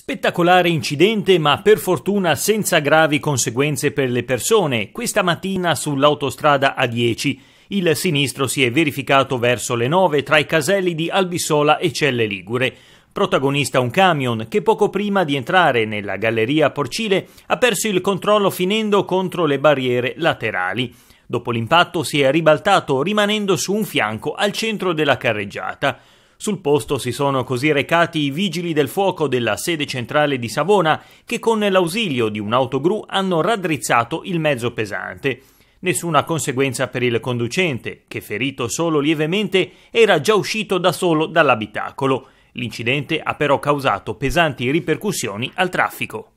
Spettacolare incidente, ma per fortuna senza gravi conseguenze per le persone. Questa mattina sull'autostrada A10 il sinistro si è verificato verso le 9 tra i caselli di Albisola e Celle Ligure. Protagonista un camion che poco prima di entrare nella galleria porcile ha perso il controllo finendo contro le barriere laterali. Dopo l'impatto si è ribaltato rimanendo su un fianco al centro della carreggiata. Sul posto si sono così recati i vigili del fuoco della sede centrale di Savona che con l'ausilio di un'autogru hanno raddrizzato il mezzo pesante. Nessuna conseguenza per il conducente, che ferito solo lievemente era già uscito da solo dall'abitacolo. L'incidente ha però causato pesanti ripercussioni al traffico.